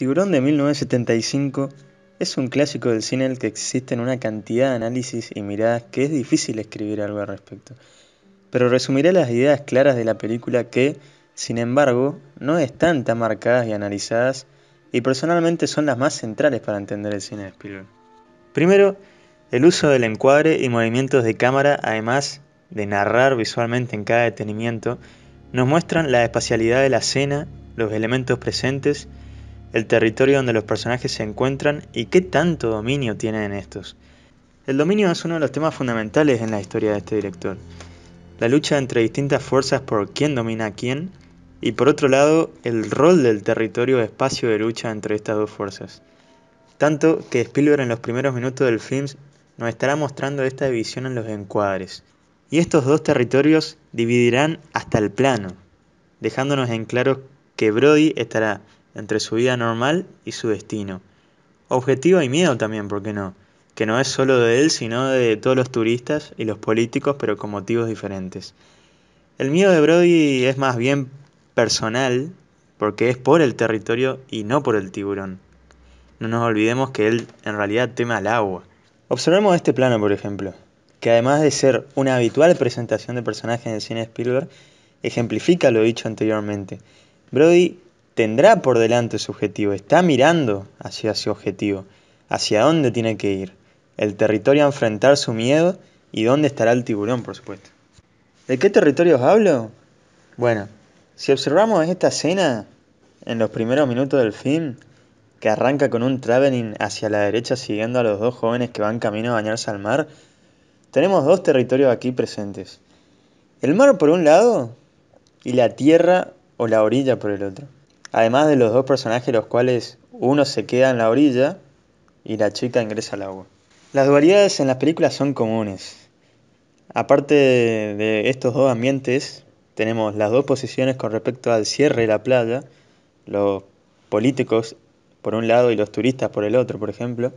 Tiburón de 1975 es un clásico del cine el que existen una cantidad de análisis y miradas que es difícil escribir algo al respecto. Pero resumiré las ideas claras de la película que, sin embargo, no están tan marcadas y analizadas y personalmente son las más centrales para entender el cine de Spielberg. Primero, el uso del encuadre y movimientos de cámara, además de narrar visualmente en cada detenimiento, nos muestran la espacialidad de la escena, los elementos presentes el territorio donde los personajes se encuentran y qué tanto dominio tienen estos. El dominio es uno de los temas fundamentales en la historia de este director. La lucha entre distintas fuerzas por quién domina a quién y por otro lado el rol del territorio o espacio de lucha entre estas dos fuerzas. Tanto que Spielberg en los primeros minutos del film nos estará mostrando esta división en los encuadres. Y estos dos territorios dividirán hasta el plano, dejándonos en claro que Brody estará entre su vida normal y su destino. Objetivo y miedo también, ¿por qué no? Que no es solo de él, sino de todos los turistas y los políticos, pero con motivos diferentes. El miedo de Brody es más bien personal, porque es por el territorio y no por el tiburón. No nos olvidemos que él en realidad teme al agua. Observemos este plano, por ejemplo, que además de ser una habitual presentación de personajes en cine Spielberg, ejemplifica lo dicho anteriormente. Brody tendrá por delante su objetivo, está mirando hacia su objetivo, hacia dónde tiene que ir, el territorio a enfrentar su miedo y dónde estará el tiburón, por supuesto. ¿De qué territorios hablo? Bueno, si observamos esta escena en los primeros minutos del film, que arranca con un traveling hacia la derecha siguiendo a los dos jóvenes que van camino a bañarse al mar, tenemos dos territorios aquí presentes. El mar por un lado y la tierra o la orilla por el otro. Además de los dos personajes los cuales uno se queda en la orilla y la chica ingresa al agua. Las dualidades en las películas son comunes. Aparte de estos dos ambientes, tenemos las dos posiciones con respecto al cierre de la playa, los políticos por un lado y los turistas por el otro, por ejemplo.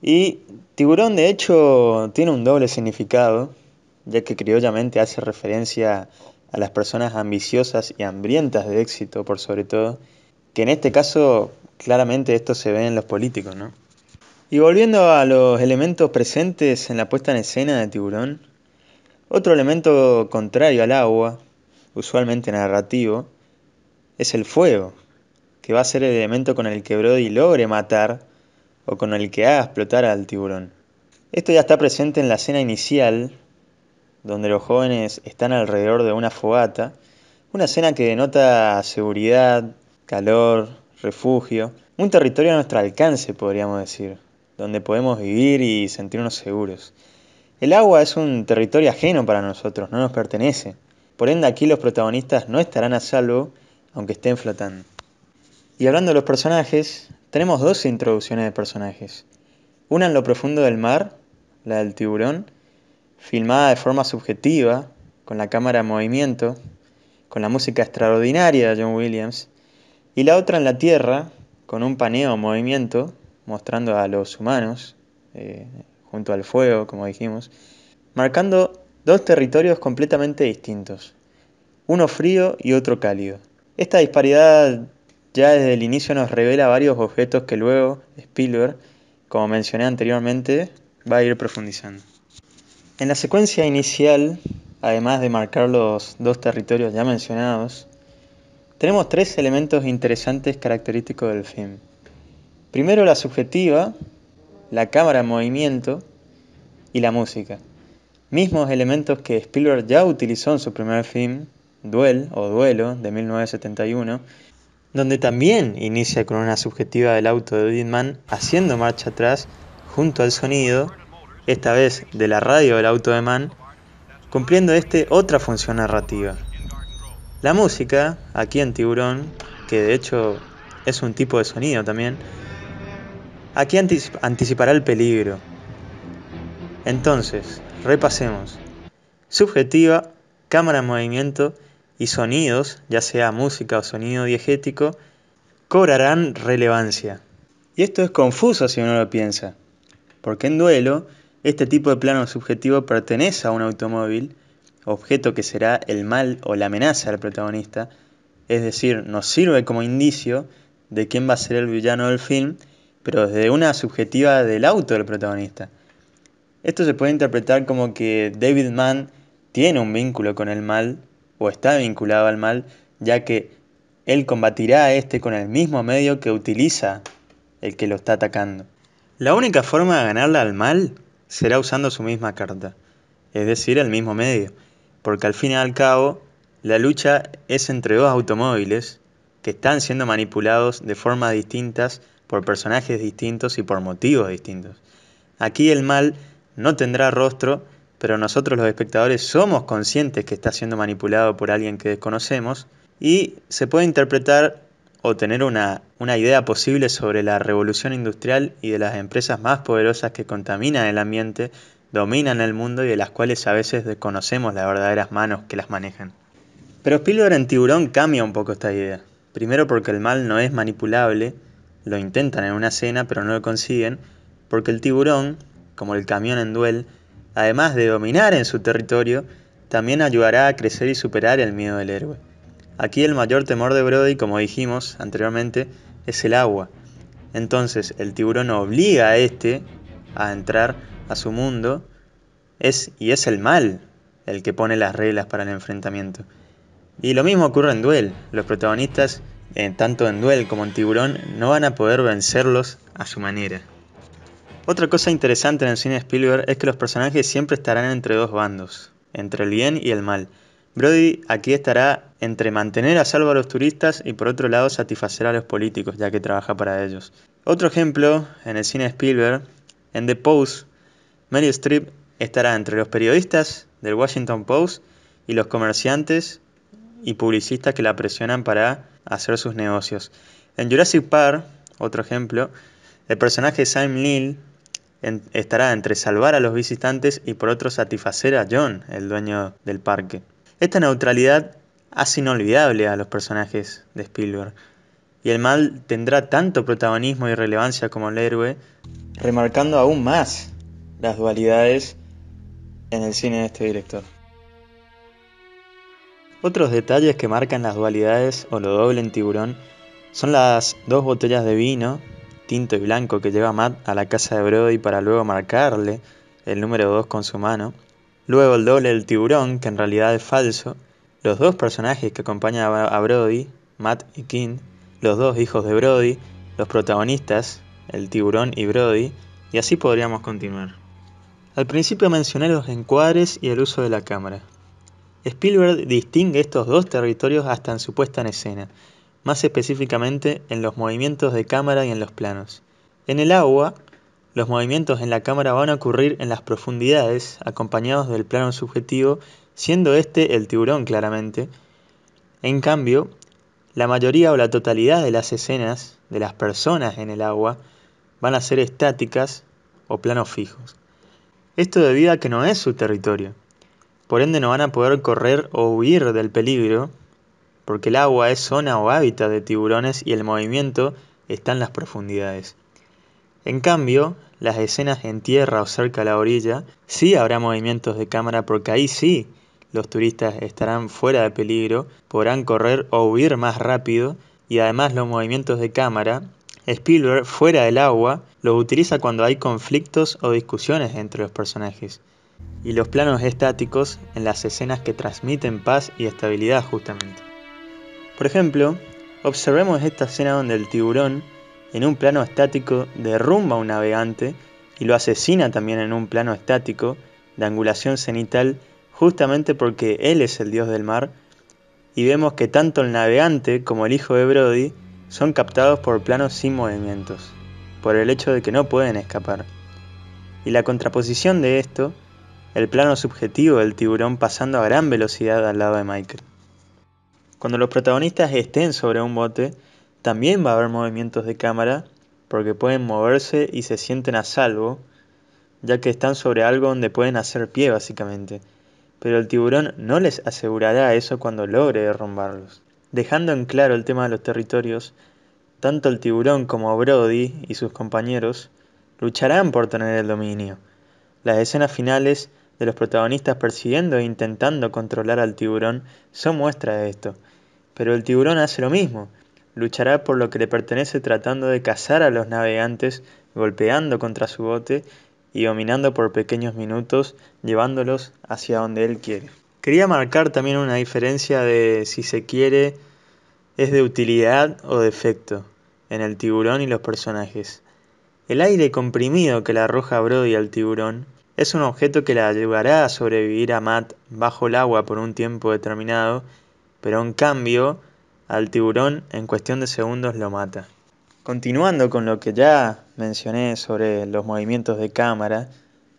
Y tiburón de hecho tiene un doble significado, ya que criollamente hace referencia a las personas ambiciosas y hambrientas de éxito, por sobre todo, que en este caso claramente esto se ve en los políticos, ¿no? Y volviendo a los elementos presentes en la puesta en escena de Tiburón, otro elemento contrario al agua, usualmente narrativo, es el fuego, que va a ser el elemento con el que Brody logre matar o con el que haga explotar al tiburón. Esto ya está presente en la escena inicial, donde los jóvenes están alrededor de una fogata, una escena que denota seguridad, calor, refugio, un territorio a nuestro alcance, podríamos decir, donde podemos vivir y sentirnos seguros. El agua es un territorio ajeno para nosotros, no nos pertenece. Por ende aquí los protagonistas no estarán a salvo aunque estén flotando. Y hablando de los personajes, tenemos dos introducciones de personajes. Una en lo profundo del mar, la del tiburón, filmada de forma subjetiva, con la cámara en movimiento, con la música extraordinaria de John Williams, y la otra en la Tierra, con un paneo en movimiento, mostrando a los humanos, eh, junto al fuego, como dijimos, marcando dos territorios completamente distintos, uno frío y otro cálido. Esta disparidad ya desde el inicio nos revela varios objetos que luego Spielberg, como mencioné anteriormente, va a ir profundizando. En la secuencia inicial, además de marcar los dos territorios ya mencionados, tenemos tres elementos interesantes característicos del film. Primero la subjetiva, la cámara en movimiento y la música. Mismos elementos que Spielberg ya utilizó en su primer film, Duel o Duelo, de 1971, donde también inicia con una subjetiva del auto de Whitman haciendo marcha atrás junto al sonido esta vez de la radio del auto de Man, cumpliendo este otra función narrativa. La música, aquí en Tiburón, que de hecho es un tipo de sonido también, aquí anticipará el peligro. Entonces, repasemos. Subjetiva, cámara en movimiento y sonidos, ya sea música o sonido diegético, cobrarán relevancia. Y esto es confuso si uno lo piensa, porque en duelo este tipo de plano subjetivo pertenece a un automóvil, objeto que será el mal o la amenaza del protagonista, es decir, nos sirve como indicio de quién va a ser el villano del film, pero desde una subjetiva del auto del protagonista. Esto se puede interpretar como que David Mann tiene un vínculo con el mal, o está vinculado al mal, ya que él combatirá a este con el mismo medio que utiliza el que lo está atacando. La única forma de ganarle al mal será usando su misma carta, es decir, el mismo medio, porque al fin y al cabo la lucha es entre dos automóviles que están siendo manipulados de formas distintas por personajes distintos y por motivos distintos. Aquí el mal no tendrá rostro, pero nosotros los espectadores somos conscientes que está siendo manipulado por alguien que desconocemos y se puede interpretar o tener una, idea posible sobre la revolución industrial y de las empresas más poderosas que contaminan el ambiente, dominan el mundo y de las cuales a veces desconocemos las verdaderas manos que las manejan. Pero Spielberg en Tiburón cambia un poco esta idea. Primero porque el mal no es manipulable, lo intentan en una escena pero no lo consiguen, porque el tiburón, como el camión en duel, además de dominar en su territorio, también ayudará a crecer y superar el miedo del héroe. Aquí el mayor temor de Brody, como dijimos anteriormente, es el agua. Entonces el tiburón obliga a este a entrar a su mundo es, y es el mal el que pone las reglas para el enfrentamiento. Y lo mismo ocurre en Duel. Los protagonistas, eh, tanto en Duel como en Tiburón, no van a poder vencerlos a su manera. Otra cosa interesante en el cine de Spielberg es que los personajes siempre estarán entre dos bandos, entre el bien y el mal. Brody aquí estará entre mantener a salvo a los turistas y por otro lado satisfacer a los políticos, ya que trabaja para ellos. Otro ejemplo, en el cine Spielberg, en The Post, Mary Streep estará entre los periodistas del Washington Post y los comerciantes y publicistas que la presionan para hacer sus negocios. En Jurassic Park, otro ejemplo, el personaje de Sam Neill estará entre salvar a los visitantes y por otro satisfacer a John, el dueño del parque. Esta neutralidad hace inolvidable a los personajes de Spielberg, y el mal tendrá tanto protagonismo y relevancia como el héroe, remarcando aún más las dualidades en el cine de este director. Otros detalles que marcan las dualidades o lo doble en tiburón son las dos botellas de vino, tinto y blanco, que lleva Matt a la casa de Brody para luego marcarle el número 2 con su mano, Luego el doble del tiburón, que en realidad es falso. Los dos personajes que acompañan a Brody, Matt y King, los dos hijos de Brody, los protagonistas, el tiburón y Brody, y así podríamos continuar. Al principio mencioné los encuadres y el uso de la cámara. Spielberg distingue estos dos territorios hasta en su puesta en escena, más específicamente en los movimientos de cámara y en los planos. En el agua, los movimientos en la cámara van a ocurrir en las profundidades, acompañados del plano subjetivo, siendo este el tiburón claramente. En cambio, la mayoría o la totalidad de las escenas de las personas en el agua van a ser estáticas o planos fijos. Esto debido a que no es su territorio. Por ende no van a poder correr o huir del peligro, porque el agua es zona o hábitat de tiburones y el movimiento está en las profundidades. En cambio, las escenas en tierra o cerca a la orilla, sí habrá movimientos de cámara porque ahí sí los turistas estarán fuera de peligro, podrán correr o huir más rápido y además los movimientos de cámara, Spielberg fuera del agua los utiliza cuando hay conflictos o discusiones entre los personajes y los planos estáticos en las escenas que transmiten paz y estabilidad justamente. Por ejemplo, observemos esta escena donde el tiburón en un plano estático derrumba a un navegante y lo asesina también en un plano estático de angulación cenital justamente porque él es el dios del mar y vemos que tanto el navegante como el hijo de Brody son captados por planos sin movimientos, por el hecho de que no pueden escapar. Y la contraposición de esto, el plano subjetivo del tiburón pasando a gran velocidad al lado de Michael. Cuando los protagonistas estén sobre un bote, también va a haber movimientos de cámara porque pueden moverse y se sienten a salvo, ya que están sobre algo donde pueden hacer pie básicamente. Pero el tiburón no les asegurará eso cuando logre derrumbarlos. Dejando en claro el tema de los territorios, tanto el tiburón como Brody y sus compañeros lucharán por tener el dominio. Las escenas finales de los protagonistas persiguiendo e intentando controlar al tiburón son muestra de esto. Pero el tiburón hace lo mismo, luchará por lo que le pertenece tratando de cazar a los navegantes, golpeando contra su bote y dominando por pequeños minutos, llevándolos hacia donde él quiere. Quería marcar también una diferencia de si se quiere es de utilidad o de efecto en el tiburón y los personajes. El aire comprimido que le arroja Brody al tiburón es un objeto que la ayudará a sobrevivir a Matt bajo el agua por un tiempo determinado, pero en cambio al tiburón en cuestión de segundos lo mata. Continuando con lo que ya mencioné sobre los movimientos de cámara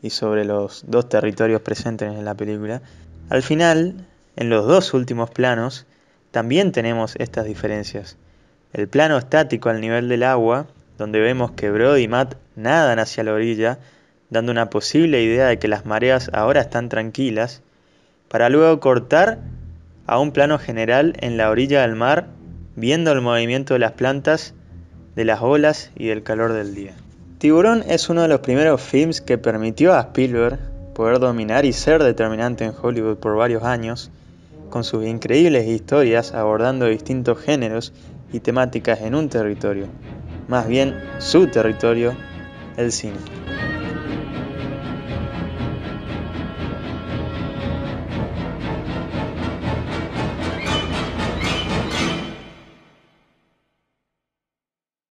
y sobre los dos territorios presentes en la película, al final, en los dos últimos planos, también tenemos estas diferencias. El plano estático al nivel del agua, donde vemos que Brody y Matt nadan hacia la orilla, dando una posible idea de que las mareas ahora están tranquilas, para luego cortar a un plano general en la orilla del mar, viendo el movimiento de las plantas, de las olas y del calor del día. Tiburón es uno de los primeros films que permitió a Spielberg poder dominar y ser determinante en Hollywood por varios años, con sus increíbles historias abordando distintos géneros y temáticas en un territorio, más bien su territorio, el cine.